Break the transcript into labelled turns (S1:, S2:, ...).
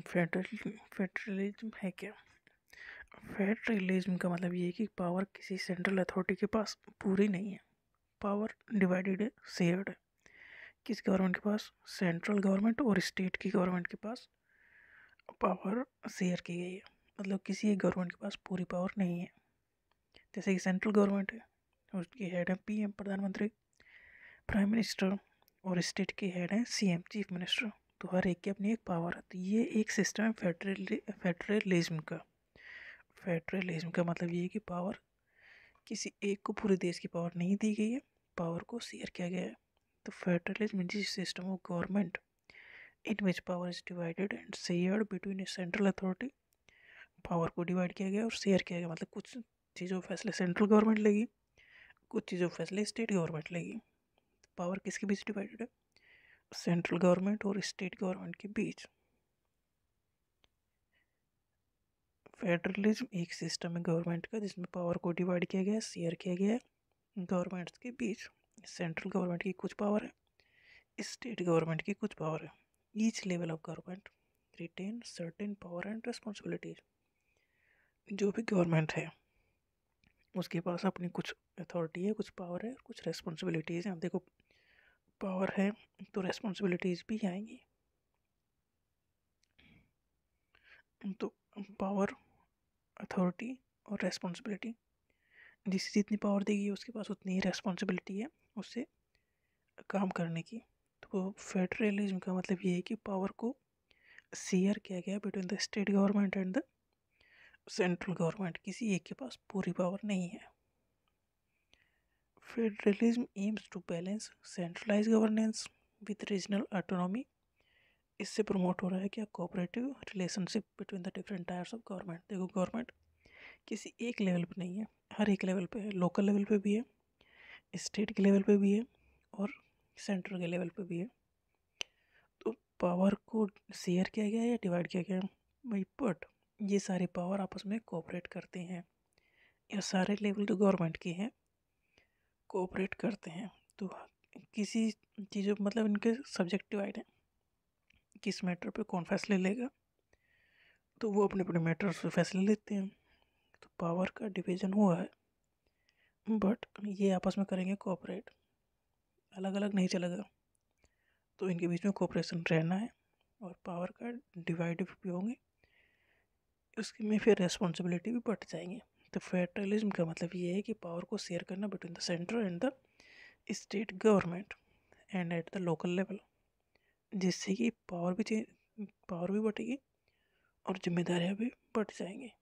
S1: Federalism federalism है क्या federalism का मतलब ये है कि पावर किसी सेंट्रल अथॉरिटी के पास पूरी नहीं है पावर डिवाइडेड है शेयर्ड है किस गवर्नमेंट के पास सेंट्रल गवर्नमेंट और स्टेट की गवर्नमेंट के पास पावर शेयर की गई है मतलब किसी एक गवर्नमेंट के पास पूरी पावर नहीं है जैसे कि सेंट्रल गवर्नमेंट है उसकी हेड है पीएम प्रधानमंत्री प्राइम मिनिस्टर और स्टेट की हेड है सीएम चीफ मिनिस्टर तो हर एक की अपनी एक पावर है तो ये एक सिस्टम है फेडरल फेडरलिज्म का फेडरलिज्म का मतलब ये है कि पावर किसी एक को पूरे देश की पावर नहीं दी गई है पावर को शेयर किया गया है तो फेडरलिज्म जिस system of government in which power is divided and share between a central authority power को डिवाइड किया गया और शेयर किया गया मतलब कुछ चीज़ों फैसले सेंट्रल गवर्नमेंट लेगी कुछ चीज़ों फैसले स्टेट गवर्नमेंट लेगी पावर किसके बीच डिवाइडेड है सेंट्रल गवर्नमेंट और स्टेट गवर्नमेंट के बीच फेडरलिज्म एक सिस्टम है गवर्नमेंट का जिसमें पावर को डिवाइड किया गया है शेयर किया गया है गवर्नमेंट्स के बीच सेंट्रल गवर्नमेंट की कुछ पावर है स्टेट गवर्नमेंट की कुछ पावर है each level of government retain certain power and responsibilities जो भी गवर्नमेंट है उसके पास अपनी कुछ अथॉरिटी है कुछ पावर है कुछ रेस्पॉन्सिबिलिटीज़ हैं देखो पावर है तो रेस्पॉन्सिबिलिटीज़ भी आएंगी तो पावर अथॉरिटी और रेस्पॉन्सिबिलिटी जिसे जितनी पावर देगी उसके पास उतनी ही रेस्पॉन्सिबिलिटी है उससे काम करने की तो फेडरलिज्म का मतलब ये है कि पावर को शेयर किया गया between the state government and the central government किसी एक के पास पूरी पावर नहीं है Federalism aims to balance centralized governance with regional autonomy. इससे प्रमोट हो रहा है क्या cooperative relationship between the different tiers of government देखो गवर्नमेंट किसी एक लेवल पर नहीं है हर एक लेवल पर है लोकल लेवल पर भी है स्टेट के लेवल पर भी है और सेंट्रल के लेवल पर भी है तो पावर को शेयर किया गया है या डिवाइड किया गया है बट ये सारे पावर आपस में कोऑपरेट करते हैं या सारे लेवल तो गवर्नमेंट के हैं कोऑपरेट करते हैं तो किसी चीज़ों मतलब इनके सब्जेक्टिव आइड हैं किस मैटर पे कौन फैसले लेगा तो वो अपने अपने मैटर्स पे फैसले लेते हैं तो पावर का डिवीज़न हुआ है बट ये आपस में करेंगे कोऑपरेट अलग अलग नहीं चलेगा तो इनके बीच में कोऑपरेशन रहना है और पावर का डिवाइड भी होंगे उसके में फिर रेस्पॉन्सिबिलिटी भी बढ़ जाएंगे तो फेडरलिज्म का मतलब ये है कि पावर को शेयर करना between the centre and the state government and at the local level जिससे कि पावर भी पावर भी बटेगी और जिम्मेदारियाँ भी बढ़ जाएंगी